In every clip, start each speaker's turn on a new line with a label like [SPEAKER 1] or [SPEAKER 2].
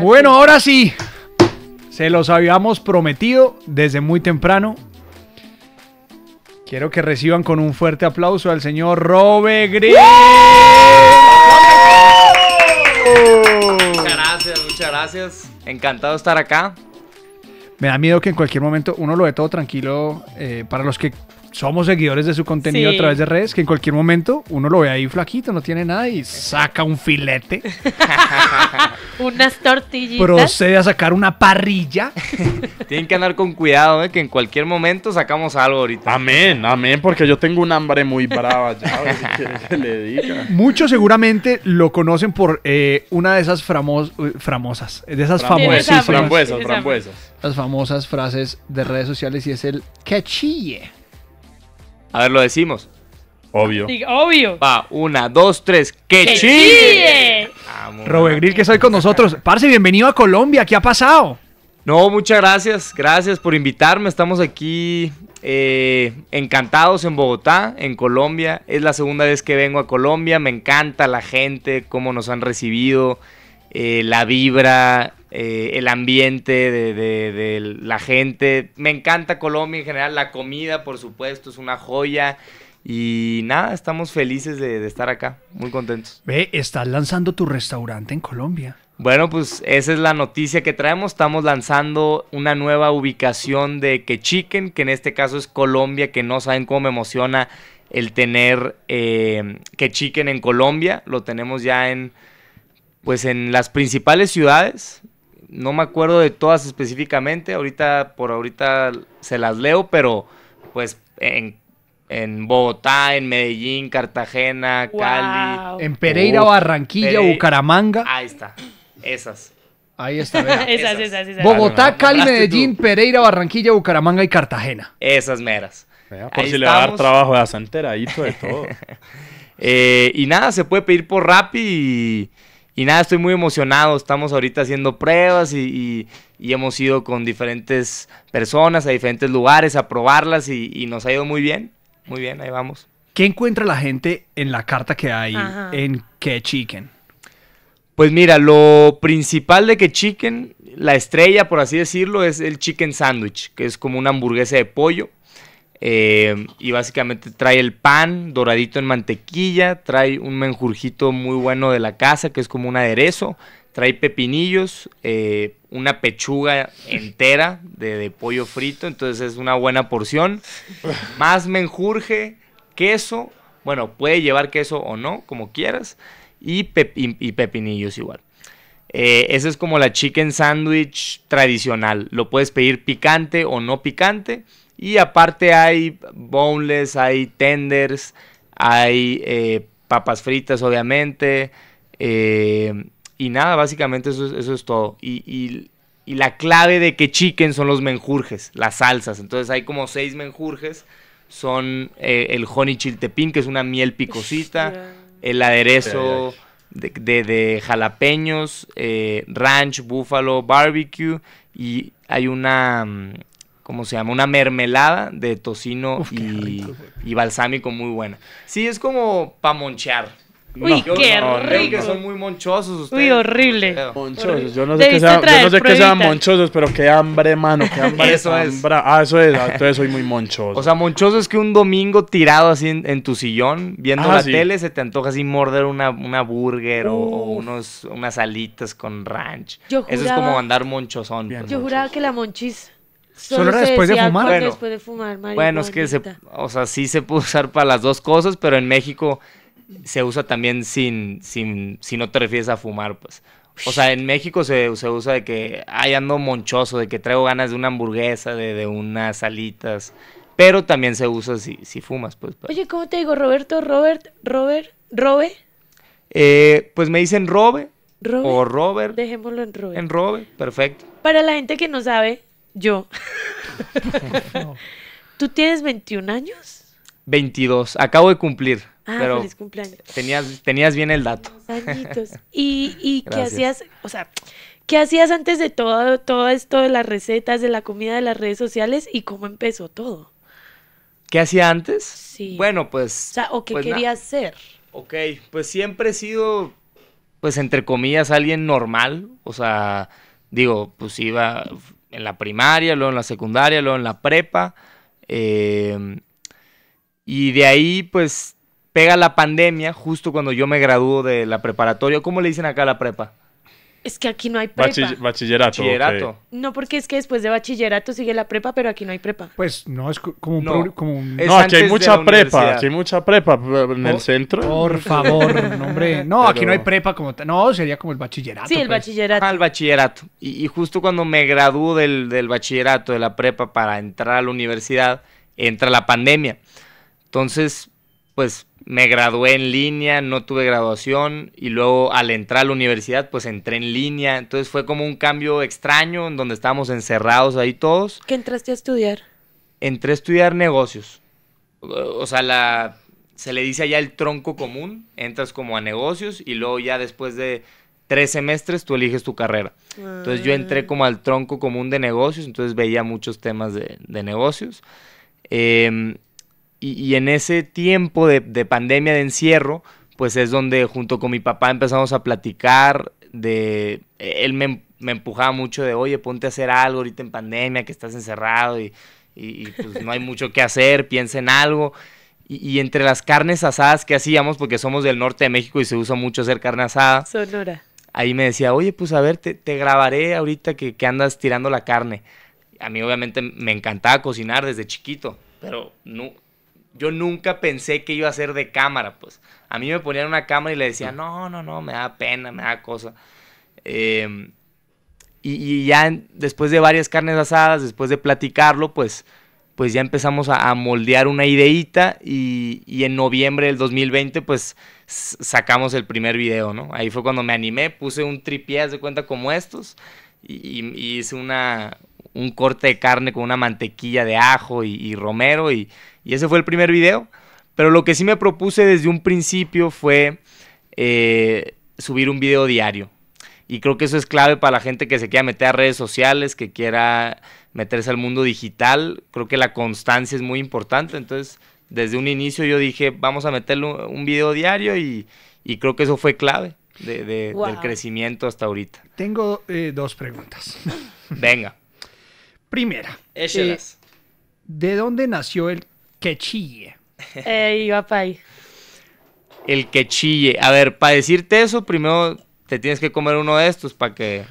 [SPEAKER 1] Bueno, ahora sí. Se los habíamos prometido desde muy temprano. Quiero que reciban con un fuerte aplauso al señor Robe
[SPEAKER 2] Green. Muchas gracias, muchas gracias. Encantado de estar acá.
[SPEAKER 1] Me da miedo que en cualquier momento uno lo ve todo tranquilo. Eh, para los que somos seguidores de su contenido a través de redes, que en cualquier momento uno lo ve ahí flaquito, no tiene nada y saca un filete.
[SPEAKER 3] Unas tortillitas. Procede
[SPEAKER 1] a sacar una parrilla.
[SPEAKER 2] Tienen que andar con cuidado, ¿eh? que en cualquier momento sacamos algo ahorita. Amén, amén, porque yo tengo un hambre muy brava ya.
[SPEAKER 1] Muchos seguramente lo conocen por eh, una de esas famosas, eh, de esas famosas. frambuesas, frambuesas. Las famosas frases de redes sociales y es el
[SPEAKER 3] chille
[SPEAKER 2] a ver, lo decimos. Obvio. obvio. Va, una, dos, tres. qué chile. Grill, que soy con nosotros. Parce, bienvenido a Colombia. ¿Qué ha pasado? No, muchas gracias. Gracias por invitarme. Estamos aquí eh, encantados en Bogotá, en Colombia. Es la segunda vez que vengo a Colombia. Me encanta la gente, cómo nos han recibido, eh, la vibra, eh, el ambiente de, la gente. Me encanta Colombia en general, la comida, por supuesto, es una joya. Y nada, estamos felices de, estar acá, muy contentos.
[SPEAKER 1] Ve, estás lanzando tu restaurante en Colombia.
[SPEAKER 2] Bueno, pues esa es la noticia que traemos. Estamos lanzando una nueva ubicación de Que Chicken, que en este caso es Colombia, que no saben cómo me emociona el tener eh, Que en Colombia. Lo tenemos ya en, pues en las principales ciudades no me acuerdo de todas específicamente, ahorita por ahorita se las leo, pero pues en, Bogotá, en Medellín, Cartagena, Cali. En Pereira, Barranquilla, Bucaramanga. Ahí está, esas. Ahí está. esas, esas, esas, Bogotá, Cali, Medellín,
[SPEAKER 1] Pereira, Barranquilla, Bucaramanga y Cartagena.
[SPEAKER 2] Esas meras. por si le va a dar trabajo, de de todo. Eh, y nada, se puede pedir por Rappi y... Y nada, estoy muy emocionado. Estamos ahorita haciendo pruebas y, hemos ido con diferentes personas a diferentes lugares a probarlas y, nos ha ido muy bien. Muy bien, ahí vamos. ¿Qué encuentra la gente en la carta que hay en Que Chicken? Pues mira, lo principal de Que Chicken, la estrella por así decirlo, es el chicken sandwich, que es como una hamburguesa de pollo eh, y básicamente trae el pan doradito en mantequilla, trae un menjurjito muy bueno de la casa, que es como un aderezo, trae pepinillos, eh, una pechuga entera de, pollo frito, entonces es una buena porción, más menjurje, queso, bueno, puede llevar queso o no, como quieras, y, pepinillos igual. Eh, esa es como la chicken sandwich tradicional. Lo puedes pedir picante o no picante. Y aparte hay boneless, hay tenders, hay eh, papas fritas, obviamente. Eh, y nada, básicamente eso es, todo. Y, la clave de que chiquen son los menjurjes, las salsas. Entonces hay como seis menjurjes. Son eh, el honey chiltepín, que es una miel picosita. El aderezo de, de jalapeños, ranch, búfalo, barbecue. Y hay una mm, ¿cómo se llama? Una mermelada de tocino y, balsámico muy buena. Sí, es como para monchear. Uy, qué horrible. son muy monchosos ustedes. Uy, horrible. Monchosos. Yo no sé, qué sean monchosos, pero qué hambre, mano. Qué hambre. eso es. Ah, eso es. Ah, entonces soy muy monchoso. O sea, monchoso es que un domingo tirado así en, tu sillón, viendo la tele, se te antoja así morder una, una burger o, unos, unas alitas con ranch. eso es como andar monchosón. Pues, yo
[SPEAKER 3] juraba que la monchis Solo, después de fumar. Bueno, después de fumar bueno, es que
[SPEAKER 2] o sea, sí se puede usar para las dos cosas, pero en México se usa también sin, sin, si no te refieres a fumar, pues. O sea, en México se, se usa de que, ay, ando monchoso, de que traigo ganas de una hamburguesa, de, unas salitas. Pero también se usa si, fumas, pues, pues.
[SPEAKER 3] Oye, ¿cómo te digo? Roberto, Robert, Robert, Robe.
[SPEAKER 2] Eh, pues me dicen Robe.
[SPEAKER 3] ¿Robe? O Robert. Dejémoslo en Robe.
[SPEAKER 2] En Robe, perfecto.
[SPEAKER 3] Para la gente que no sabe, yo. ¿Tú tienes 21 años?
[SPEAKER 2] 22, acabo de cumplir. Ah, pero feliz cumpleaños. Tenías, tenías bien el dato.
[SPEAKER 3] ¿Y, qué hacías? O sea, ¿qué hacías antes de todo, esto de las recetas, de la comida, de las redes sociales y cómo empezó todo?
[SPEAKER 2] ¿Qué hacía antes? Sí. Bueno, pues. O sea, o qué pues querías ser. Ok, pues siempre he sido, pues entre comillas, alguien normal. O sea, digo, pues iba, en la primaria, luego en la secundaria, luego en la prepa. Eh, y de ahí, pues, pega la pandemia justo cuando yo me gradúo de la preparatoria. ¿Cómo le dicen acá a la prepa?
[SPEAKER 3] Es que aquí no hay prepa.
[SPEAKER 2] bachillerato.
[SPEAKER 3] No, porque es que después de bachillerato sigue la prepa, pero aquí no hay prepa. Pues
[SPEAKER 4] no, es como
[SPEAKER 1] un... No, aquí hay mucha prepa, hay
[SPEAKER 4] mucha prepa en el oh, centro. Por
[SPEAKER 1] favor, hombre. No, aquí no hay prepa como No, sería como el bachillerato. Sí, el pues.
[SPEAKER 2] bachillerato. Ah, el bachillerato. Y, justo cuando me graduó del, del bachillerato, de la prepa, para entrar a la universidad, entra la pandemia. Entonces, pues me gradué en línea, no tuve graduación y luego al entrar a la universidad pues entré en línea, entonces fue como un cambio extraño en donde estábamos encerrados ahí todos.
[SPEAKER 3] ¿Qué entraste a estudiar?
[SPEAKER 2] Entré a estudiar negocios. O sea, se le dice allá el tronco común, entras como a negocios y luego ya después de tres semestres tú eliges tu carrera. Entonces yo entré ah. como al tronco común de negocios, entonces veía muchos temas de, de negocios. Eh, y, en ese tiempo de, pandemia, de encierro, pues es donde junto con mi papá empezamos a platicar de... Él me, empujaba mucho de, oye, ponte a hacer algo ahorita en pandemia, que estás encerrado y, pues no hay mucho que hacer, piensa en algo. Y, entre las carnes asadas que hacíamos, porque somos del norte de México y se usa mucho hacer carne asada. Sonora. Ahí me decía, oye, pues a ver, te, grabaré ahorita que, que, andas tirando la carne. A mí obviamente me encantaba cocinar desde chiquito, pero no, yo nunca pensé que iba a ser de cámara, pues. A mí me ponían una cámara y le decía, no, no, no, me da pena, me da cosa. Em, y, ya después de varias carnes asadas, después de platicarlo, pues, pues ya empezamos a, moldear una ideita y, en noviembre del 2020, pues sacamos el primer video, ¿no? Ahí fue cuando me animé, puse un tripié, de cuenta, como estos y, y hice una, un corte de carne con una mantequilla de ajo y, romero y, ese fue el primer video. Pero lo que sí me propuse desde un principio fue eh, subir un video diario. Y creo que eso es clave para la gente que se quiera meter a redes sociales, que quiera meterse al mundo digital. Creo que la constancia es muy importante. Entonces, desde un inicio yo dije, vamos a meterle un, video diario y, creo que eso fue clave de, del crecimiento hasta ahorita. Tengo eh,
[SPEAKER 1] dos preguntas. Venga. Primera. Eh, ¿De dónde nació el quechille? Eh, iba para ahí.
[SPEAKER 2] El quechille. A ver, para decirte eso, primero te tienes que comer uno de estos para que.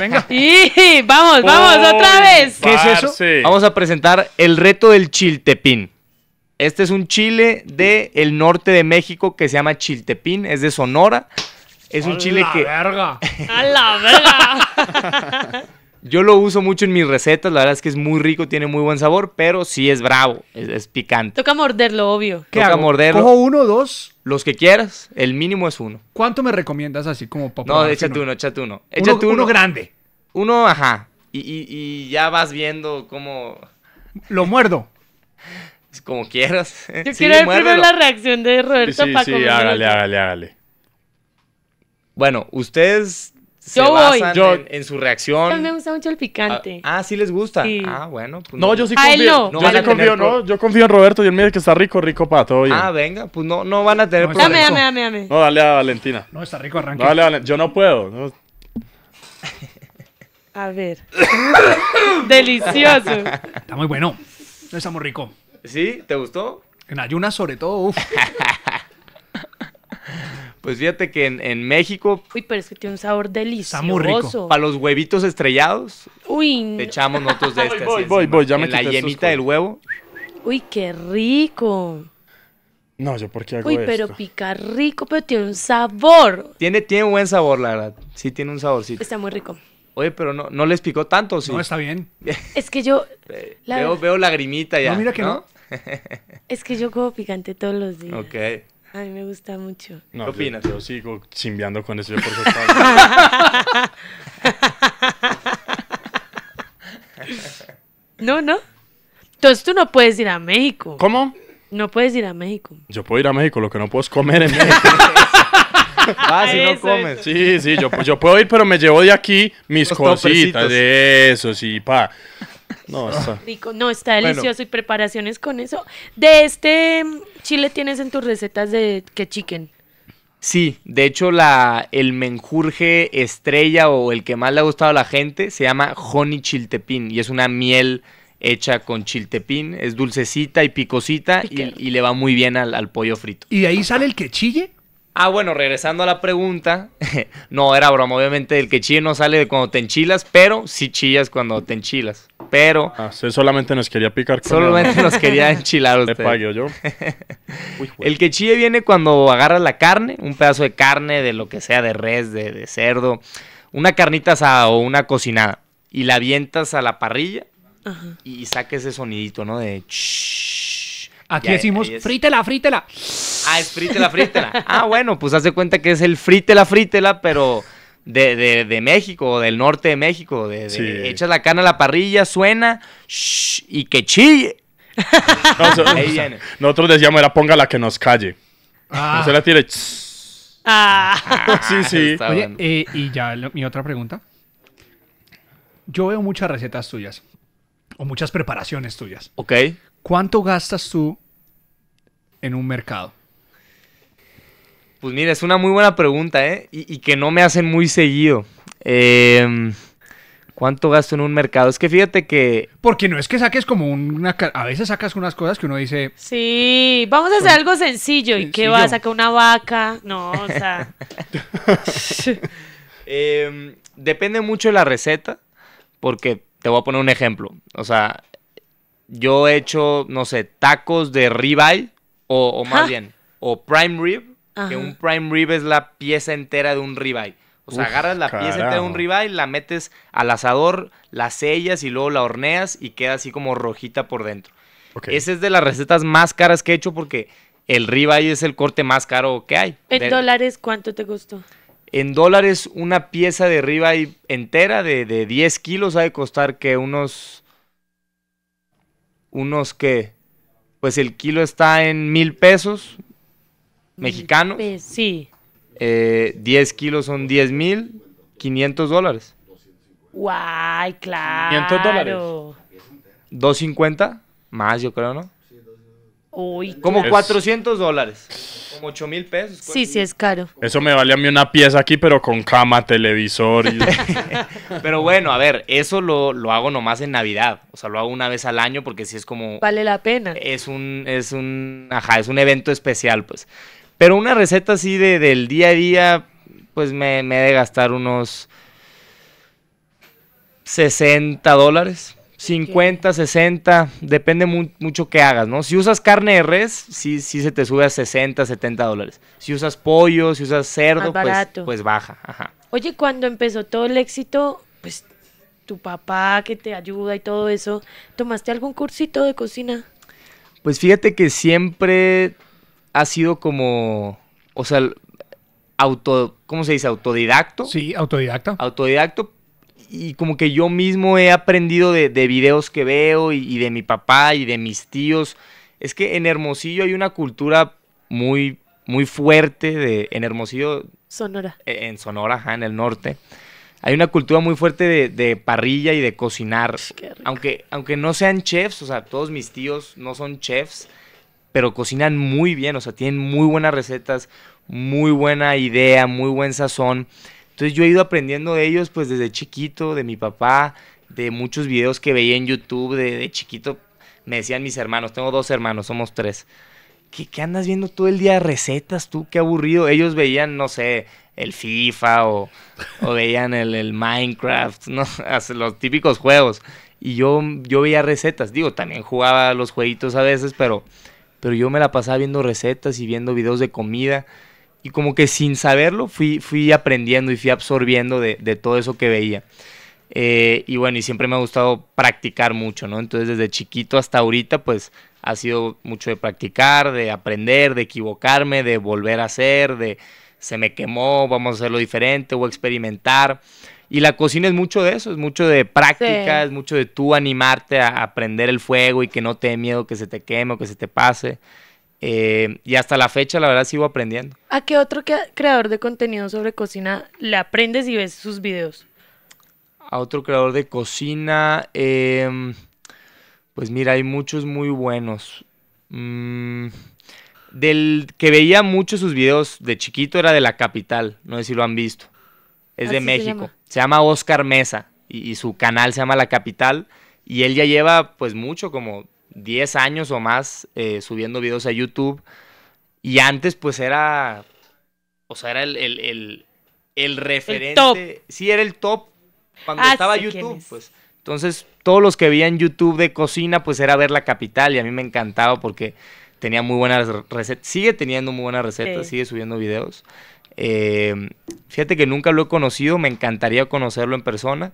[SPEAKER 3] venga. y, vamos, vamos, otra vez. ¿Qué es eso?
[SPEAKER 2] Vamos a presentar el reto del chiltepín. Este es un chile del el norte de México que se llama chiltepín, es de Sonora. Es un chile que. ¡A la verga!
[SPEAKER 3] ¡A la
[SPEAKER 2] verga! Yo lo uso mucho en mis recetas, la verdad es que es muy rico, tiene muy buen sabor, pero sí es bravo, es, picante.
[SPEAKER 3] Toca morderlo, obvio. ¿Qué Toca morderlo. ¿Cojo uno, dos?
[SPEAKER 2] Los que quieras, el mínimo es uno.
[SPEAKER 1] ¿Cuánto me recomiendas así como papá? No, échate uno, échate uno. Échate uno, uno grande.
[SPEAKER 2] Uno, ajá. Y, ya vas viendo cómo...
[SPEAKER 1] Lo muerdo.
[SPEAKER 2] como quieras. Yo quiero ver primero la reacción
[SPEAKER 3] de Roberto sí, Sí, hágale,
[SPEAKER 2] hágale, hágale. Bueno, ustedes yo voy. En, en, su reacción. A mí me gusta mucho el picante. Ah, ah sí les gusta. Ah, bueno. Pues no, yo sí confío. A no. no yo confío, no. Yo
[SPEAKER 4] confío en Roberto y en mí, que está rico, rico para todo. Ah,
[SPEAKER 2] venga, pues no, no van a tener no, Dame, dame, dame, dame. No,
[SPEAKER 4] dale a Valentina.
[SPEAKER 2] No, está rico, arranque.
[SPEAKER 3] Dale,
[SPEAKER 4] Valentina. Yo no puedo.
[SPEAKER 3] a ver. Delicioso. Está
[SPEAKER 1] muy bueno. Está muy rico. ¿Sí? ¿Te gustó? En ayunas sobre todo, uf.
[SPEAKER 2] Pues fíjate que en, México. Uy, pero es que tiene un sabor delicioso. Está muy rico. Para los huevitos estrellados. Uy. echamos nosotros de este. voy, voy, ya me La yemita del huevo.
[SPEAKER 3] Uy, qué rico.
[SPEAKER 2] No, yo por qué hago Uy, pero
[SPEAKER 3] pica rico, pero tiene un sabor.
[SPEAKER 2] Tiene, tiene buen sabor, la verdad. Sí, tiene un saborcito. Está muy rico. Oye, pero no, no les picó tanto, ¿sí? No, está bien.
[SPEAKER 3] Es que yo... Veo,
[SPEAKER 2] veo lagrimita ya. No, mira que no.
[SPEAKER 3] es que yo como picante todos los días. Ok. A mí me gusta mucho. ¿Qué opinas? Yo,
[SPEAKER 4] sigo chimbeando con eso. Yo
[SPEAKER 3] no, no. Entonces tú no puedes ir a México. ¿Cómo? No puedes ir a México.
[SPEAKER 4] Yo puedo ir a México, lo que no puedo es comer en México.
[SPEAKER 3] Ah, si no
[SPEAKER 4] comes. Sí, sí, yo, yo puedo ir, pero me llevo de aquí mis cositas. De eso, sí, pa. No, está.
[SPEAKER 3] Rico, no, está delicioso. Y preparaciones con eso. De este chile tienes en tus recetas de que
[SPEAKER 2] Sí, de hecho la, el menjurje estrella o el que más le ha gustado a la gente se llama honey chiltepín y es una miel hecha con chiltepín, es dulcecita y picosita y, le va muy bien al, pollo frito. ¿Y de ahí sale el que Ah, bueno, regresando a la pregunta, no era broma, obviamente el que chille no sale de cuando te enchilas, pero sí chillas cuando te enchilas. Pero. Ah, solamente nos quería picar con Solamente nos quería enchilar usted. Pagué yo. el que chille viene cuando agarras la carne, un pedazo de carne, de lo que sea, de res, de, cerdo, una carnita asada o una cocinada, y la avientas a la parrilla y saques ese sonidito, ¿no? De.
[SPEAKER 4] Aquí
[SPEAKER 1] decimos, frítela, frítela. Ah, es frítela, frítela. ah,
[SPEAKER 2] bueno, pues hace cuenta que es el frítela, frítela, pero de, de, de México, del norte de México. De, la cana a la parrilla, suena, y que chille. Ahí viene.
[SPEAKER 4] Nosotros decíamos, era ponga la que nos calle. Ah. se la tire.
[SPEAKER 1] Ah. ah. sí, sí. Oye, eh, y ya mi otra pregunta. Yo veo muchas recetas tuyas. O muchas preparaciones tuyas. Ok. ¿Cuánto gastas tú en un mercado?
[SPEAKER 2] Pues mira, es una muy buena pregunta, ¿eh? Y, que no me hacen muy seguido. Em, ¿Cuánto gasto en un mercado? Es que fíjate que... Porque no es que saques como una... A veces
[SPEAKER 1] sacas unas cosas que uno dice...
[SPEAKER 3] Sí, vamos a hacer algo sencillo. ¿Y qué va? a sacar una vaca? No, o sea...
[SPEAKER 2] Em, depende mucho de la receta, porque te voy a poner un ejemplo. O sea, yo he hecho, no sé, tacos de ribeye o, más bien, o prime rib, que un prime rib es la pieza entera de un ribeye. O sea, agarras la pieza entera de un ribeye, la metes al asador, la sellas y luego la horneas y queda así como rojita por dentro. Esa es de las recetas más caras que he hecho porque el ribeye es el corte más caro que hay. ¿En
[SPEAKER 3] dólares cuánto te costó?
[SPEAKER 2] En dólares, una pieza de ribeye entera de, de 10 kilos ha de costar que unos unos que, pues el kilo está en mil pesos mexicanos. Sí. Eh, 10 kilos son 10 mil, 500 dólares.
[SPEAKER 3] Guay, claro. 500 dólares.
[SPEAKER 2] 250 más, yo creo, ¿no?
[SPEAKER 3] como 400
[SPEAKER 2] dólares. Como 8 mil pesos.
[SPEAKER 3] Pues. Sí, sí, es caro.
[SPEAKER 4] Eso me vale a mí una pieza aquí, pero con cama, televisor.
[SPEAKER 2] pero bueno, a ver, eso lo, hago nomás en Navidad. O sea, lo hago una vez al año porque si es como... Vale la pena. Es un, es un, ajá, es un evento especial, pues. Pero una receta así del día a día, pues me, me de gastar unos 60 dólares. 50, 60, depende mucho que hagas, ¿no? Si usas carne de res, sí, sí se te sube a 60, 70 dólares. Si usas pollo, si usas cerdo, pues, pues, baja. Ajá.
[SPEAKER 3] Oye, cuando empezó todo el éxito, pues tu papá que te ayuda y todo eso, ¿tomaste algún cursito de cocina?
[SPEAKER 2] Pues fíjate que siempre ha sido como, o sea, auto, ¿cómo se dice? Autodidacto. Sí, autodidacto. Autodidacto, y como que yo mismo he aprendido de, videos que veo y, de mi papá y de mis tíos. Es que en Hermosillo hay una cultura muy, muy fuerte de, en Hermosillo. Sonora. E, en, Sonora, en el norte. Hay una cultura muy fuerte de, parrilla y de cocinar. Aunque, aunque no sean chefs, o sea, todos mis tíos no son chefs, pero cocinan muy bien, o sea, tienen muy buenas recetas, muy buena idea, muy buen sazón. Entonces yo he ido aprendiendo de ellos pues desde chiquito, de mi papá, de muchos videos que veía en YouTube de, chiquito. Me decían mis hermanos, tengo dos hermanos, somos tres. ¿Qué, andas viendo todo el día recetas tú? Qué aburrido. Ellos veían, no sé, el FIFA o, veían el, Minecraft, ¿no? los típicos juegos. Y yo, yo veía recetas. Digo, también jugaba los jueguitos a veces, pero, pero yo me la pasaba viendo recetas y viendo videos de comida y como que sin saberlo fui, aprendiendo y fui absorbiendo de, todo eso que veía. Eh, y bueno, y siempre me ha gustado practicar mucho, ¿no? Entonces desde chiquito hasta ahorita, pues ha sido mucho de practicar, de aprender, de equivocarme, de volver a hacer, de se me quemó, vamos a hacerlo diferente o experimentar. Y la cocina es mucho de eso, es mucho de práctica, es mucho de tú animarte a aprender el fuego y que no te dé miedo que se te queme o que se te pase y hasta la fecha, la verdad, sigo aprendiendo.
[SPEAKER 3] ¿A qué otro creador de contenido sobre cocina le aprendes y ves sus videos?
[SPEAKER 2] A otro creador de cocina, em, pues mira, hay muchos muy buenos. Mm, del que veía mucho sus videos de chiquito era de la capital, no sé si lo han visto. Es ah, de México. Se llama. Oscar Mesa y su canal se llama La Capital. Y él ya lleva pues mucho, como 10 años o más eh, subiendo videos a YouTube. Y antes, pues era. O sea, era el, referente. Sí, era el top cuando ah, estaba YouTube. Pues. Entonces, todos los que veían YouTube de cocina, pues era ver la capital. Y a mí me encantaba porque tenía muy buenas recetas. Sigue teniendo muy buenas recetas, sigue subiendo videos. Eh, fíjate que nunca lo he conocido, me encantaría conocerlo en persona.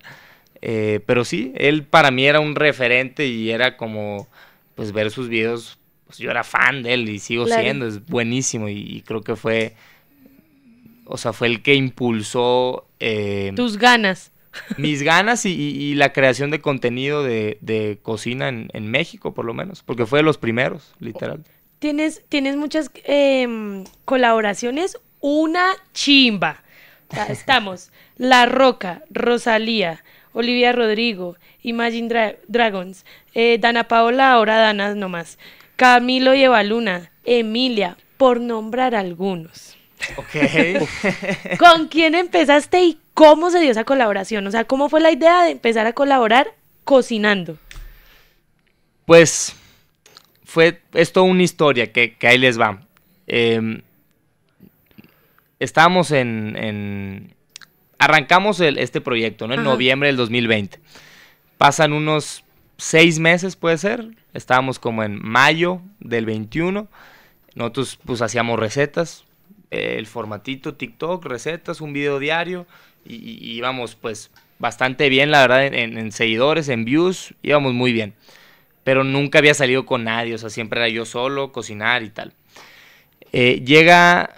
[SPEAKER 2] Eh, pero sí, él para mí era un referente y era como, pues ver sus videos, pues yo era fan de él y sigo siendo, es buenísimo y, creo que fue, o sea, fue el que impulsó... Eh, Tus ganas. Mis ganas y, la creación de contenido de, cocina en, México, por lo menos, porque fue de los primeros, literal.
[SPEAKER 3] Tienes, muchas em, colaboraciones, una chimba. Estamos La Roca, Rosalía, Olivia Rodrigo, Imagine Dragons, eh, Dana Paola, ahora Danas nomás, Camilo y Evaluna, Emilia, por nombrar algunos. Ok. ¿Con quién empezaste y cómo se dio esa colaboración? O sea, ¿cómo fue la idea de empezar a colaborar cocinando?
[SPEAKER 2] Pues fue esto una historia que, ahí les va. Em, estábamos en, arrancamos este proyecto, En noviembre del 2020. Pasan unos seis meses, puede ser. Estábamos como en mayo del 21. Nosotros pues hacíamos recetas, eh, el formatito TikTok, recetas, un video diario. Y, íbamos pues bastante bien, la verdad, en, seguidores, en views, íbamos muy bien. Pero nunca había salido con nadie, o sea, siempre era yo solo, cocinar y tal. Eh, llega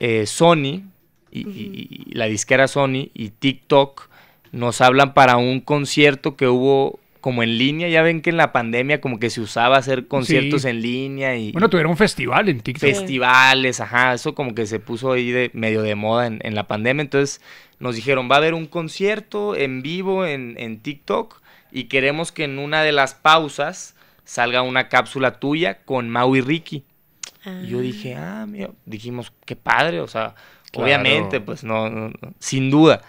[SPEAKER 2] eh, Sony, y, la disquera Sony y TikTok nos hablan para un concierto que hubo como en línea. Ya ven que en la pandemia como que se usaba hacer conciertos en línea y... Bueno, tuvieron un festival en TikTok. Festivales, ajá. Eso como que se puso ahí de, medio de moda en, la pandemia. Entonces nos dijeron, va a haber un concierto en vivo en, en, TikTok y queremos que en una de las pausas salga una cápsula tuya con Mau y Ricky. Y yo ah. dije, ah, mira, dijimos, qué padre, o sea, Obviamente, pues no, sin duda.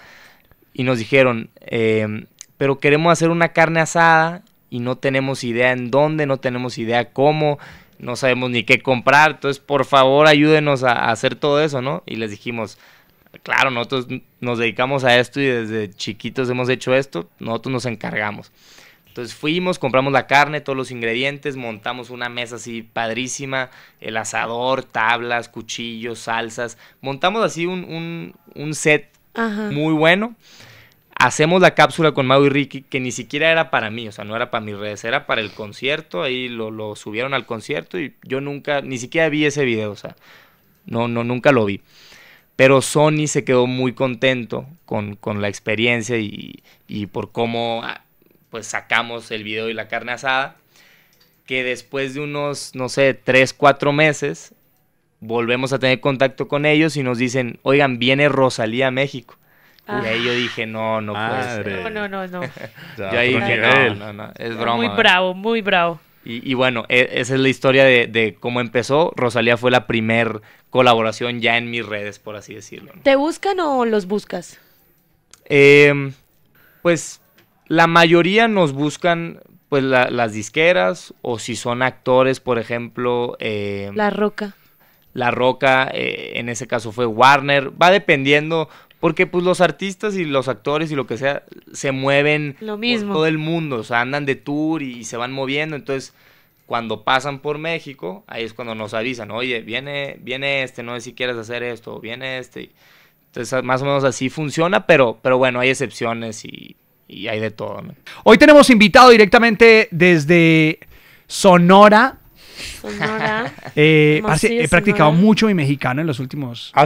[SPEAKER 2] Y nos dijeron, em, pero queremos hacer una carne asada y no tenemos idea en dónde, no tenemos idea cómo, no sabemos ni qué comprar, entonces por favor ayúdenos a hacer todo eso, ¿no? Y les dijimos, claro, nosotros nos dedicamos a esto y desde chiquitos hemos hecho esto, nosotros nos encargamos. Entonces fuimos, compramos la carne, todos los ingredientes, montamos una mesa así padrísima, el asador, tablas, cuchillos, salsas. Montamos así un, un, set muy bueno. Hacemos la cápsula con Mau y Ricky, que ni siquiera era para mí, o sea, no era para mis redes, era para el concierto. Ahí lo, subieron al concierto y yo nunca, ni siquiera vi ese video, o sea, no, no, nunca lo vi. Pero Sony se quedó muy contento con, con la experiencia y, y por cómo pues sacamos el video y la carne asada, que después de unos, no sé, tres, cuatro meses, volvemos a tener contacto con ellos y nos dicen, oigan, viene Rosalía a México. Y ahí yo dije, no, no No,
[SPEAKER 3] no, no. no. yo dije, no, no, es broma. Muy bravo, muy bravo.
[SPEAKER 2] Y, y, bueno, e, esa es la historia de, cómo empezó. Rosalía fue la primer colaboración ya en mis redes, por así decirlo.
[SPEAKER 3] ¿Te buscan o los buscas?
[SPEAKER 2] Em, pues la mayoría nos buscan pues las disqueras o si son actores, por ejemplo... Eh, la Roca. La Roca, eh, en ese caso fue Warner, va dependiendo, porque pues los artistas y los actores y lo que sea se mueven lo mismo. todo el mundo, o sea, andan de tour y se van moviendo, entonces cuando pasan por México, ahí es cuando nos avisan, oye, viene, viene este, no sé si quieres hacer esto, viene este. Entonces, más o menos así funciona, pero, pero bueno, hay excepciones y y hay de todo.
[SPEAKER 1] Hoy tenemos invitado directamente desde Sonora,
[SPEAKER 2] Sonora.
[SPEAKER 1] Eh, he practicado mucho mi mexicano en los últimos ah,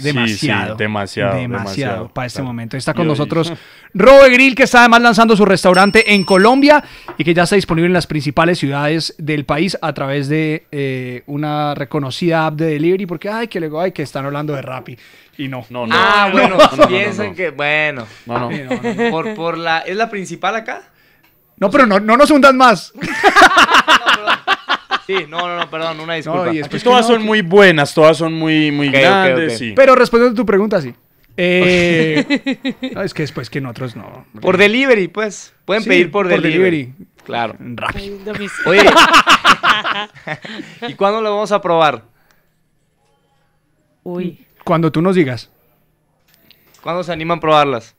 [SPEAKER 1] Demasiado, demasiado, demasiado. para este momento. Está con nosotros Robe Grill, que está además lanzando su restaurante en Colombia y que ya está disponible en las principales ciudades del país a través de eh, una reconocida app de delivery. Porque, ay, que luego, ay, que están hablando de Rappi. Y no. no, no ah, bueno, piensen que, bueno. No,
[SPEAKER 2] Por, la, ¿Es la principal acá?
[SPEAKER 4] No, pero no, no nos hundan más.
[SPEAKER 2] Sí, no, no, no, perdón, una disculpa. Pues no, todas son
[SPEAKER 4] muy buenas, todas son muy, muy grandes.
[SPEAKER 1] Pero respondiendo a tu pregunta, sí. Eh, es que después que otros no. Por
[SPEAKER 2] delivery, pues. Pueden pedir por, por delivery. Claro. Rápido. ¿Y cuándo lo vamos a probar? Uy.
[SPEAKER 1] Cuando tú nos digas.
[SPEAKER 2] ¿Cuándo se animan a probarlas?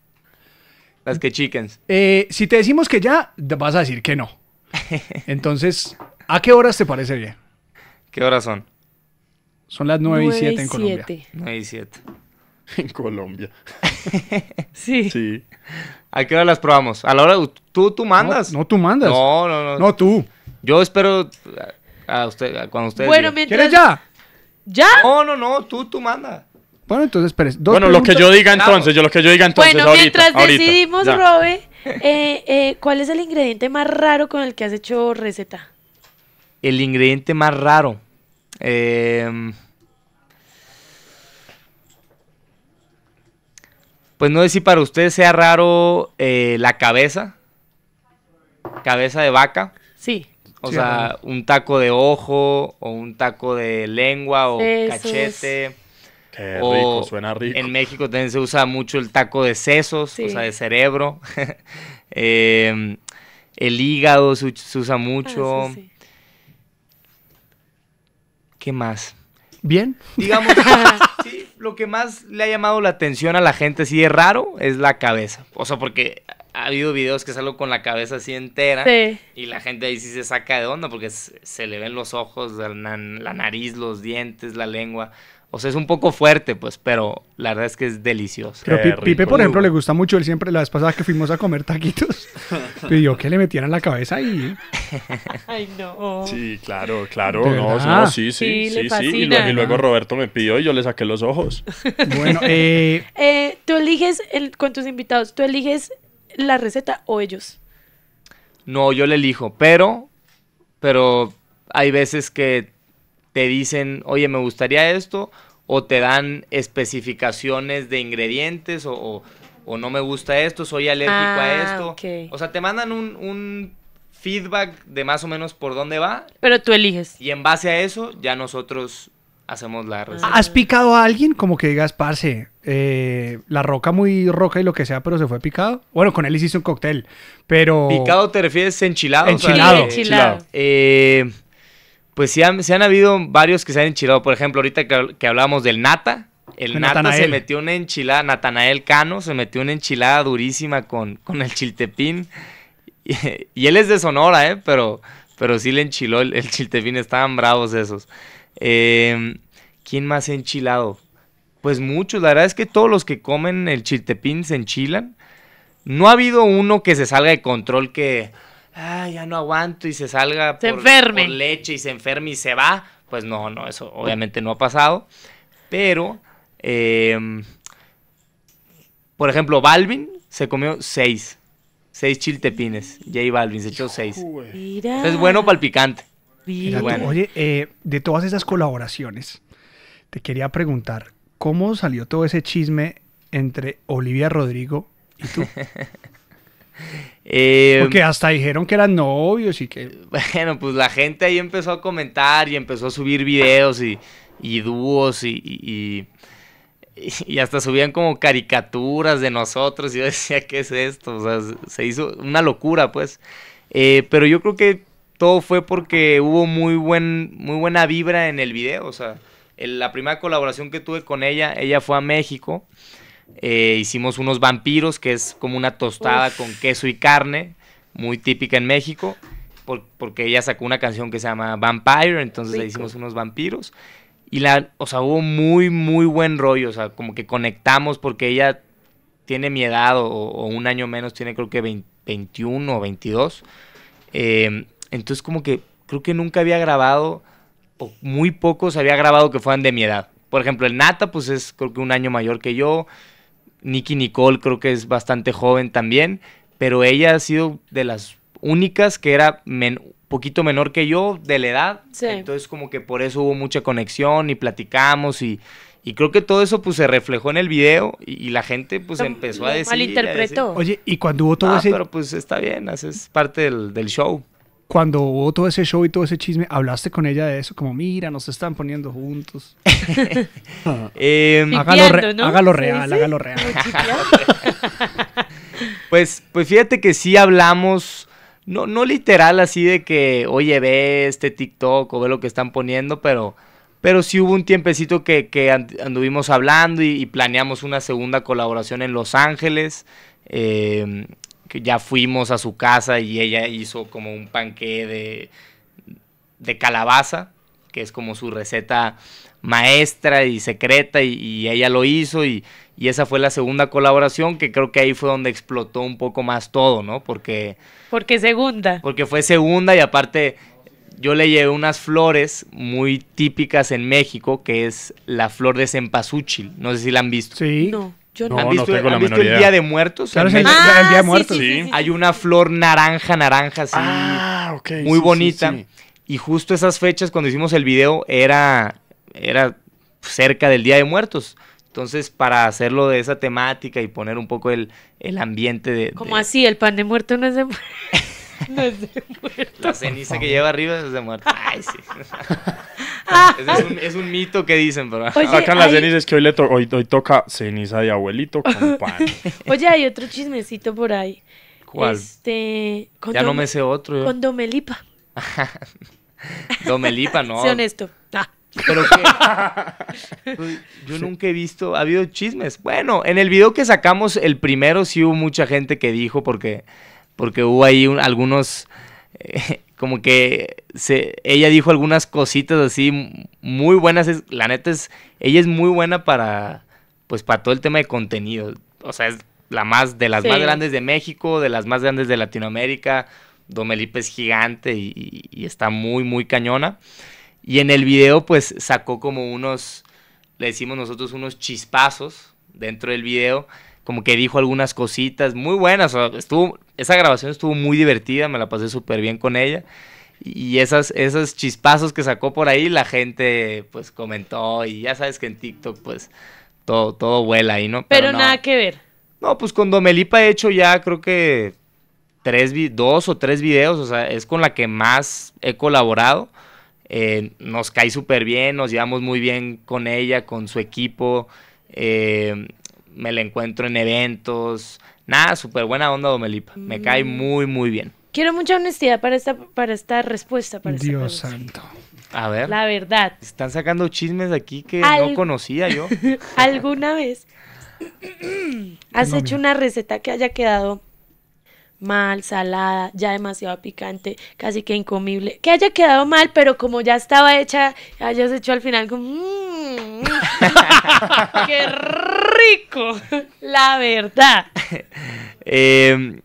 [SPEAKER 2] Las que chickens.
[SPEAKER 1] Eh, si te decimos que ya, vas a decir que no. Entonces, ¿A qué horas te parece bien?
[SPEAKER 2] ¿Qué horas son? Son las 9, y 7 en Colombia. 9 y 7. En Colombia. sí. ¿A qué hora las probamos? ¿A la hora? ¿Tú, tú mandas? No, tú mandas. No, no, no. No, tú. Yo espero a, usted, cuando ustedes. Bueno, ¿Quieres ya? ¿Ya? No, no, no. Tú, tú mandas.
[SPEAKER 1] Bueno, entonces, pero, Bueno, lo que yo diga entonces,
[SPEAKER 2] yo lo que yo diga entonces. Bueno, ahorita, mientras ahorita, decidimos,
[SPEAKER 3] Robe, eh, eh, ¿cuál es el ingrediente más raro con el que has hecho receta?
[SPEAKER 2] el ingrediente más raro. Em, pues no sé si para ustedes sea raro eh, la cabeza, cabeza de vaca. Sí. O sea, un taco de ojo o un taco de lengua o cachete. o rico, suena rico. En México también se usa mucho el taco de sesos, o sea, de cerebro. Em, el hígado se, usa ah, mucho. ¿Qué más? Bien.
[SPEAKER 3] Digamos, sí,
[SPEAKER 2] lo que más le ha llamado la atención a la gente si es raro es la cabeza. O sea, porque ha habido videos que salgo con la cabeza así entera sí. y la gente ahí sí se saca de onda porque se le ven los ojos, la, nariz, los dientes, la lengua. O sea, es un poco fuerte, pues, pero la verdad es que es delicioso. Pero eh, Pipe, por ejemplo,
[SPEAKER 1] le gusta mucho. Él siempre, la vez pasada que fuimos a comer taquitos, pidió que le metieran la cabeza y.
[SPEAKER 3] Ay, no.
[SPEAKER 1] Sí,
[SPEAKER 4] claro, claro. No, sí, sí, sí, sí. Y, luego, Roberto me pidió y yo le saqué los ojos.
[SPEAKER 2] Bueno, eh,
[SPEAKER 3] eh, tú eliges el, con tus invitados, ¿tú eliges la receta o ellos?
[SPEAKER 2] No, yo le elijo, pero, pero hay veces que te dicen, oye, me gustaría esto, o te dan especificaciones de ingredientes, o, no me gusta esto, soy alérgico a ah, esto. O sea, te mandan un, un feedback de más o menos por dónde va.
[SPEAKER 3] Pero tú eliges.
[SPEAKER 2] Y en base a eso, ya nosotros hacemos la receta. ¿Has
[SPEAKER 3] picado a alguien?
[SPEAKER 1] Como que digas, parce, eh, la roca muy roca y lo que sea, pero se fue picado. Bueno, con él hiciste un cóctel, pero... ¿Picado
[SPEAKER 2] te refieres enchilado? Enchilado. enchilado. Eh, pues sí han, habido varios que se han enchilado. Por ejemplo, ahorita que, hablábamos del nata. El Nata se metió una enchilada, Natanael Cano se metió una enchilada durísima con, con el chiltepín. Y, él es de Sonora, ¿eh? Pero, pero sí le enchiló el, chiltepín. Estaban bravos esos. Em, ¿Quién más ha enchilado? Pues muchos. La verdad es que todos los que comen el chiltepín se enchilan. No ha habido uno que se salga de control que... Ah, ya no aguanto y se salga por, leche y se enferme y se va. Pues no, no, eso obviamente no ha pasado. Pero... Em, por ejemplo, Balvin se comió seis. Seis chiltepines. J Balvin se echó seis. Es bueno palpicante. el Mira. Oye,
[SPEAKER 1] eh, de todas esas colaboraciones, te quería preguntar, ¿cómo salió todo ese chisme entre Olivia Rodrigo y tú?
[SPEAKER 2] Eh, Porque
[SPEAKER 1] hasta dijeron que eran novios y que...
[SPEAKER 2] Bueno, pues la gente ahí empezó a comentar y empezó a subir videos y, dúos y y hasta subían como caricaturas de nosotros. Y yo decía, ¿qué es esto? O sea, se hizo una locura, pues. Eh, pero yo creo que todo fue porque hubo muy, buen, muy buena vibra en el video. O sea, la primera colaboración que tuve con ella, ella fue a México. Eh, hicimos unos vampiros, que es como una tostada con queso y carne, muy típica en México, porque ella sacó una canción que se llama Vampire, entonces le hicimos unos vampiros. Y la, o sea, hubo muy, muy buen rollo, o sea, como que conectamos porque ella tiene mi edad o, un año menos, tiene creo que 21 o 22. Em, entonces como que creo que nunca había grabado, o muy pocos había grabado que fueran de mi edad. Por ejemplo, el Nata, pues es creo que un año mayor que yo. Nicky Nicole creo que es bastante joven también, pero ella ha sido de las únicas, que era un poquito menor que yo de la edad. Entonces como que por eso hubo mucha conexión y platicamos y, creo que todo eso pues se reflejó en el video y, la gente pues empezó a decir... Malinterpretó.
[SPEAKER 1] Oye, y cuando hubo todo ah, Pero
[SPEAKER 2] pues está bien, haces parte del, show.
[SPEAKER 1] Cuando hubo todo ese show y todo ese chisme, ¿hablaste con ella de eso? Como, mira, nos están poniendo juntos.
[SPEAKER 2] hágalo, real, hágalo real. pues, pues fíjate que sí hablamos no, literal así de que, oye, ve este TikTok o ve lo que están poniendo, pero, pero sí hubo un tiempecito que, anduvimos hablando y, planeamos una segunda colaboración en Los Ángeles. Em, que ya fuimos a su casa y ella hizo como un panqué de, de calabaza, que es como su receta maestra y secreta y, ella lo hizo y, esa fue la segunda colaboración que creo que ahí fue donde explotó un poco más todo, ¿no? Porque...
[SPEAKER 3] Porque segunda.
[SPEAKER 2] Porque fue segunda y aparte yo le llevé unas flores muy típicas en México que es la flor de cempasúchil, no sé si la han visto. Sí. No. Yo no. he visto, ¿han visto el Día de Muertos? Claro, Día de ah, Muertos. Sí, Hay una flor naranja, naranja, así. Ah, ok. muy bonita. Y justo esas fechas, cuando hicimos el video, era era cerca del Día de Muertos. Entonces, para hacerlo de esa temática y poner un poco el, el ambiente de... Como
[SPEAKER 3] así, el pan de muerto no es de, no es de
[SPEAKER 2] muerto. La ceniza que lleva arriba es de muerto. Ay, sí. es, un, mito que dicen, pero... sacan las cenizas
[SPEAKER 4] que hoy, le hoy, toca ceniza de abuelito con pan.
[SPEAKER 3] Oye, hay otro chismecito por ahí. ¿Cuál? Este... Ya no me sé otro. ¿eh? Con Domelipa.
[SPEAKER 2] Domelipa, no. Sé honesto.
[SPEAKER 3] Pero pues,
[SPEAKER 2] yo nunca he visto, ha habido chismes. Bueno, en el video que sacamos, el primero sí hubo mucha gente que dijo porque, porque hubo ahí algunos, eh, como que se, ella dijo algunas cositas así muy buenas. la neta es, ella es muy buena para, pues para todo el tema de contenido. O sea, es la más, de las más grandes de México, de las más grandes de Latinoamérica. Domelipe es gigante y está muy, muy cañona. Y en el video pues sacó como unos, le decimos nosotros unos chispazos dentro del video, como que dijo algunas cositas muy buenas, estuvo, esa grabación estuvo muy divertida, me la pasé súper bien con ella. Y esas, esos chispazos que sacó por ahí, la gente pues comentó y ya sabes que en TikTok pues todo, todo vuela ahí, ¿no? Pero, nada que ver. No, pues con Domelipa he hecho ya creo que tres, dos o tres videos, o sea, es con la que más he colaborado. Eh, nos cae súper bien, nos llevamos muy bien con ella, con su equipo. Eh, me la encuentro en eventos. Nada, súper buena onda Domelipa. Me mm. cae muy, muy bien.
[SPEAKER 3] Quiero mucha honestidad para esta, para esta respuesta. Para Dios
[SPEAKER 2] santo. A ver.
[SPEAKER 3] La verdad.
[SPEAKER 2] Están sacando chismes aquí que no conocía yo.
[SPEAKER 3] ¿Alguna vez has hecho una receta que haya quedado mal, salada, ya demasiado picante, casi que incomible. Que haya quedado mal, pero como ya estaba hecha, hayas hecho al final como... Mm". ¡Qué rico! La verdad.
[SPEAKER 2] Em,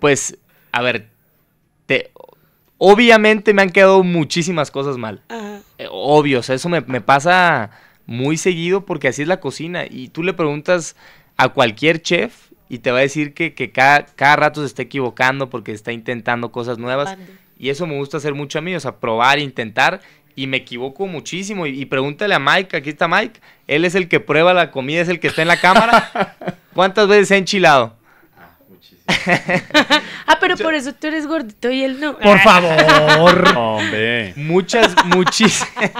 [SPEAKER 2] pues, a ver, obviamente me han quedado muchísimas cosas mal. Eh, obvio, o sea, eso me, me pasa muy seguido porque así es la cocina. Y tú le preguntas a cualquier chef y te va a decir que, cada, rato se está equivocando porque está intentando cosas nuevas. Y eso me gusta hacer mucho a mí, o sea, probar, intentar. Y me equivoco muchísimo. Y, pregúntale a Mike, aquí está Mike. Él es el que prueba la comida, es el que está en la cámara. ¿Cuántas veces se ha enchilado? Ah,
[SPEAKER 3] ah pero por eso tú eres gordito y él no. Por ah. favor.
[SPEAKER 2] Hombre. Muchas, muchísimas.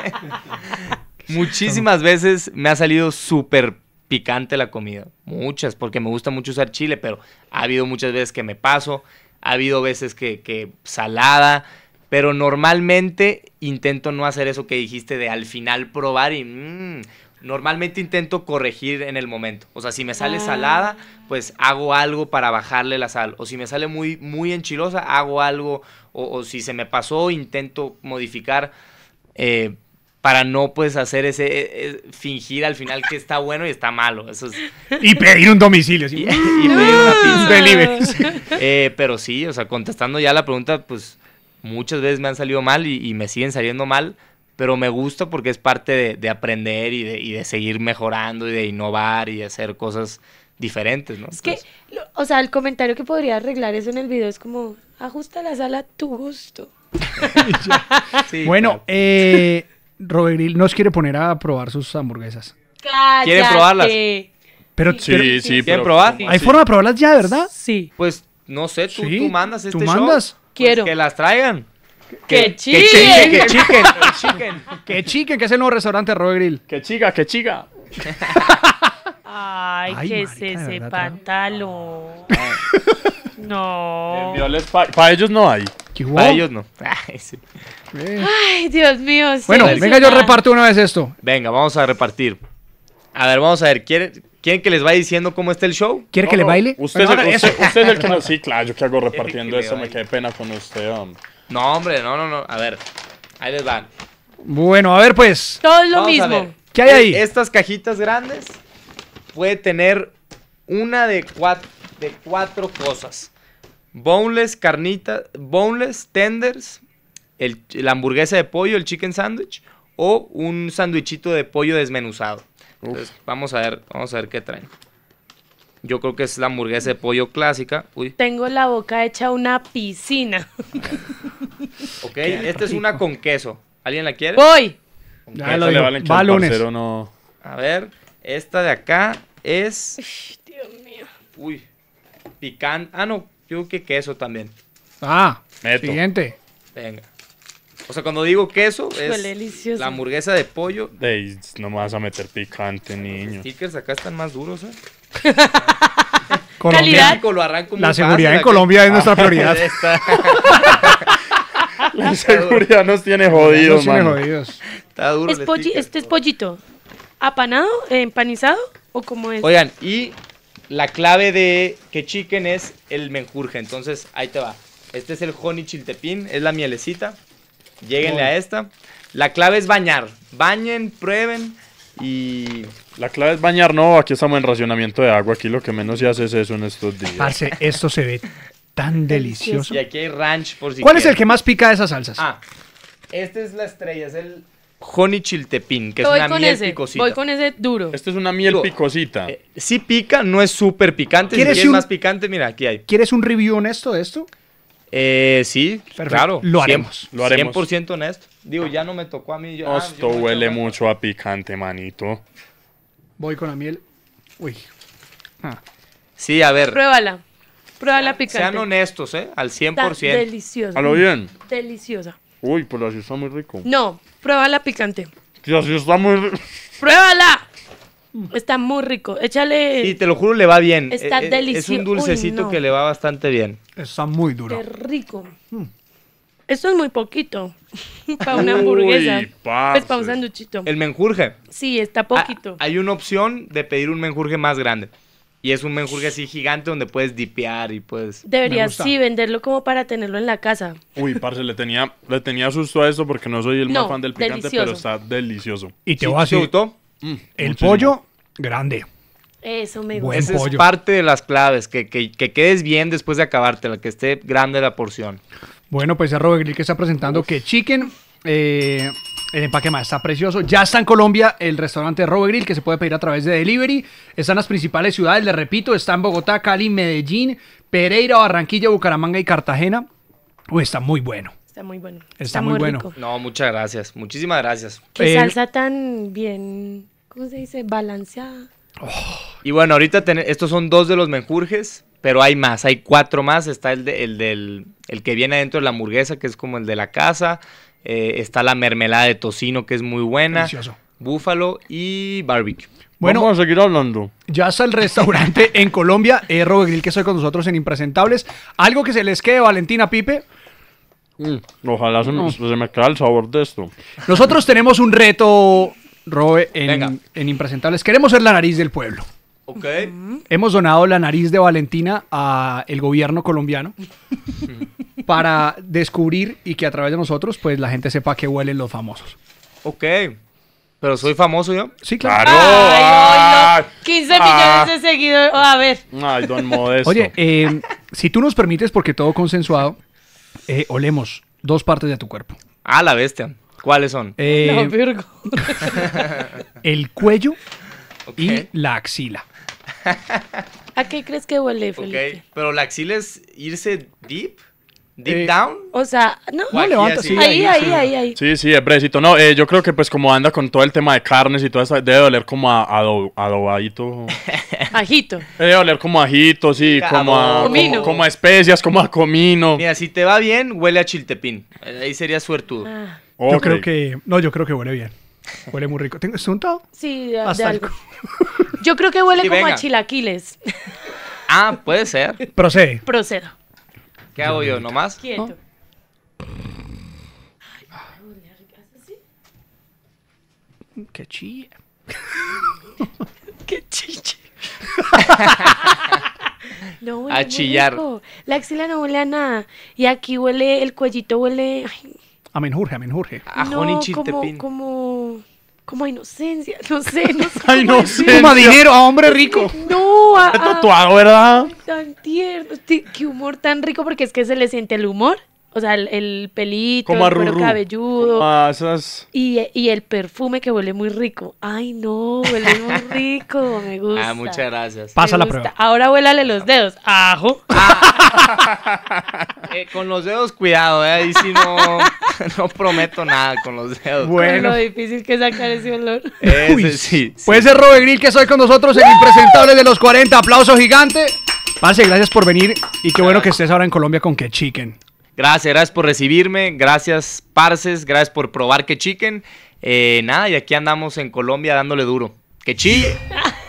[SPEAKER 2] Muchísimas veces me ha salido súper picante la comida. Muchas, porque me gusta mucho usar chile, pero ha habido muchas veces que me paso, ha habido veces que, salada, pero normalmente intento no hacer eso que dijiste de al final probar y... Mmm, normalmente intento corregir en el momento. O sea, si me sale ah. salada, pues hago algo para bajarle la sal. O si me sale muy, muy enchilosa, hago algo. O, si se me pasó, intento modificar. Eh, para no pues hacer ese e, e, fingir al final que está bueno y está malo. Eso
[SPEAKER 3] Y pedir un domicilio. y, pedir una pizza. Delivery.
[SPEAKER 2] Eh, pero sí, o sea, contestando ya la pregunta, pues muchas veces me han salido mal y, me siguen saliendo mal, pero me gusta porque es parte de, aprender y de, seguir mejorando y de innovar y de hacer cosas diferentes, ¿no? Es que,
[SPEAKER 3] o sea, el comentario que podría arreglar eso en el video es como, ajusta la sala a tu gusto.
[SPEAKER 1] bueno, eh, Robert Grill nos quiere poner a probar sus hamburguesas.
[SPEAKER 3] Cállate. ¿Quieren probarlas? Pero,
[SPEAKER 2] sí, sí, ¿Quieren probar? ¿Hay forma de probarlas ya, verdad? Sí. Pues no sé, tú, tú mandas este ¿Tú mandas? Pues, Quiero. que las traigan. Que, chiquen.
[SPEAKER 1] Que chiquen. Que chiquen. Que es el nuevo restaurante Robert Grill. Que chica, que chica.
[SPEAKER 3] Ay, que se ese pantalón. No.
[SPEAKER 2] Para ellos no hay. Para ellos no. Ah,
[SPEAKER 3] Ay, Dios mío. Bueno, venga, yo reparto una vez
[SPEAKER 2] esto. Venga, vamos a repartir. A ver, vamos a ver. ¿Quieren, que les vaya diciendo cómo está el show? ¿Quiere que le baile? Usted, es, el que no. Sí, claro, yo que hago repartiendo eso. Me quedé pena con usted, No, hombre, no, no, no. A ver. Ahí les van.
[SPEAKER 4] Bueno, a ver pues. Todo
[SPEAKER 1] es lo mismo. ¿Qué hay ahí? E-,
[SPEAKER 2] estas cajitas grandes puede tener una de cuatro, de cuatro cosas boneless, carnitas, boneless, tenders, la hamburguesa de pollo, el chicken sandwich o un sándwichito de pollo desmenuzado. Entonces, vamos a ver, vamos a ver qué traen. Yo creo que es la hamburguesa de pollo clásica. Uy.
[SPEAKER 3] Tengo la boca hecha una piscina.
[SPEAKER 2] ok, esta es una con queso. ¿Alguien la quiere? Voy. no. A ver, esta de acá es. Dios mío. Uy. Picante. Ah, no que queso también. Ah, Meto. siguiente. Venga. O sea, cuando digo queso, es la hamburguesa de pollo. no me vas a meter picante, niño. Los stickers acá están más duros, ¿eh? Calidad. La seguridad en Colombia es nuestra ah, prioridad. La
[SPEAKER 4] seguridad nos tiene jodidos, Nos jodidos.
[SPEAKER 2] Está duro.
[SPEAKER 3] este es pollito. ¿Apanado, empanizado o cómo es? Oigan,
[SPEAKER 2] y la clave de que chiquen es el menjurje. Entonces, ahí te va. Este es el honey chiltepín, es la mielecita. Lléguenle a esta. La clave es bañar. Bañen, prueben y... La clave
[SPEAKER 4] es bañar, no, aquí estamos en racionamiento de agua, aquí lo que menos se hace es eso en estos días.
[SPEAKER 1] Parce, esto se ve tan
[SPEAKER 2] delicioso. Y aquí hay ranch por si ¿Cuál es el que más
[SPEAKER 1] pica de esas salsas? Ah,
[SPEAKER 2] esta es la estrella, es el honey chiltepín, que es una miel picosita. Voy con ese duro. Esto es una miel picosita. Eh, sí pica, no es súper picante. Si es más picante, mira, aquí hay. ¿Quieres un review honesto de esto? Eh, sí, claro. Lo haremos. lo haremos. 100 honesto. Digo, ya no me tocó a mí. esto huele
[SPEAKER 4] mucho a picante, manito.
[SPEAKER 2] Voy
[SPEAKER 1] con la miel. Uy. Ah.
[SPEAKER 2] Sí, a ver. Pruébala.
[SPEAKER 3] Pruébala picante. Sean
[SPEAKER 2] honestos, ¿eh? Al 100%. Está
[SPEAKER 3] deliciosa. A lo bien. Deliciosa.
[SPEAKER 2] Uy, pero así está muy rico.
[SPEAKER 3] No, pruébala picante.
[SPEAKER 2] Sí, así está muy rico.
[SPEAKER 3] ¡Pruébala! Está muy rico. Échale. Y te lo
[SPEAKER 2] juro, le va bien. Está delicioso. Eh, eh, es un dulcecito que le va bastante bien. Está muy duro.
[SPEAKER 3] Qué rico. Hmm. Eso es muy poquito. para una hamburguesa. Es pues para un sanduchito.
[SPEAKER 2] El menjurje.
[SPEAKER 3] Sí, está poquito.
[SPEAKER 2] Ah, hay una opción de pedir un menjurje más grande. Y es un menjurgue así gigante donde puedes dipear y puedes... Deberías sí
[SPEAKER 3] venderlo como para tenerlo en la casa.
[SPEAKER 2] Uy, parce, le tenía, le tenía susto a eso porque no soy el más fan del picante, pero está delicioso. Y te voy a
[SPEAKER 1] mm, el pollo,
[SPEAKER 2] grande.
[SPEAKER 3] Eso me gusta. es parte
[SPEAKER 2] de las claves, que, que, quedes bien después de acabártela, que esté grande la porción.
[SPEAKER 1] Bueno, pues ya Robert Grill que está presentando que Chicken eh, el empaque más está precioso. Ya está en Colombia el restaurante Robo Grill que se puede pedir a través de delivery. Están las principales ciudades, Le repito, está en Bogotá, Cali, Medellín, Pereira, Barranquilla, Bucaramanga y Cartagena. está muy
[SPEAKER 2] bueno.
[SPEAKER 3] Está muy bueno. Está, muy, bueno.
[SPEAKER 2] No, muchas gracias. Muchísimas gracias. Qué salsa
[SPEAKER 3] tan bien, ¿cómo se dice? Balanceada. Oh.
[SPEAKER 2] Y bueno, ahorita estos son dos de los menjurjes, pero hay más, hay cuatro más. Está el, del el que viene adentro de la hamburguesa, que es como el de la casa. Eh, está la mermelada de tocino, que es muy buena. Búfalo y barbecue. Bueno, vamos a seguir hablando.
[SPEAKER 1] Ya está el restaurante en Colombia. Eh, Grill, que soy con nosotros en Impresentables. Algo que se les quede, Valentina Pipe. Mm,
[SPEAKER 4] ojalá se, me quede el sabor
[SPEAKER 1] de esto. Nosotros tenemos un reto, Robe, en, en, Impresentables. Queremos ser la nariz del pueblo. Ok. Hemos donado la nariz de Valentina al gobierno colombiano para descubrir y que a través de nosotros, pues la gente sepa que huelen los famosos.
[SPEAKER 2] Ok. Pero soy famoso yo. Sí, claro.
[SPEAKER 3] 15 ah. millones de ah. seguidores. a
[SPEAKER 2] ver. don Modesto. Oye,
[SPEAKER 1] em, si tú nos permites, porque todo consensuado, eh, olemos dos partes de tu cuerpo.
[SPEAKER 2] Ah, la bestia. ¿Cuáles son? Eh, el cuello y la axila.
[SPEAKER 3] ¿A qué crees que huele, Felipe?
[SPEAKER 2] Pero la axila es irse deep. Deep eh, down.
[SPEAKER 3] O sea, no, no levanta, sí, ahí, ahí, ahí, ahí, Sí,
[SPEAKER 4] sí, es brecito. No, eh, yo creo que pues como anda con todo el tema de carnes y todo eso, debe oler como a adobadito.
[SPEAKER 3] Ajito.
[SPEAKER 4] Debe oler como a ajito, sí, como a, como, especias,
[SPEAKER 2] como a comino. Mira, si te va bien, huele a chiltepín. Ahí sería suertudo. Ah. Yo
[SPEAKER 1] creo que, no, yo creo que huele bien. Huele muy rico. ¿Tengo untado?
[SPEAKER 3] Sí, de, algo. Yo creo que huele como a chilaquiles. Ah, puede ser. Procede. Procedo. ¿Qué hago yo? ¿Nomás? Quieto.
[SPEAKER 1] Qué chille.
[SPEAKER 3] Qué chiche. no, huele a chillar. La axila no huele a nada. Y aquí huele, el cuellito huele. Ay.
[SPEAKER 1] A menjurje, a menjurje. A no, como,
[SPEAKER 3] como como a inocencia, no sé, no sé. A inocencia. dinero, a hombre rico. No, a. tatuado, ¿verdad? Tan tierno. Qué humor tan rico, porque es que se le siente el humor o sea, el, pelito, el cabelludo. y, el perfume que huele muy rico. Ay, no, huele muy rico. Me ah, gusta. Ah, muchas
[SPEAKER 2] gracias. Pasa la
[SPEAKER 3] prueba. Ahora huélale los dedos. Ajo. Ah. Eh, con los dedos,
[SPEAKER 2] cuidado, ¿eh? Ahí sí no, no prometo nada con los dedos. Bueno.
[SPEAKER 3] difícil que sacar ese olor.
[SPEAKER 2] sí, Puede ser Grill, que soy
[SPEAKER 1] con nosotros en presentable de los 40. Aplauso gigante. Pase, gracias por venir y qué bueno que estés ahora en Colombia con Que Chicken.
[SPEAKER 2] Gracias, gracias por recibirme. Gracias, Parces. Gracias por probar que chiquen. Eh, nada, y aquí andamos en Colombia dándole duro. ¡Que chille!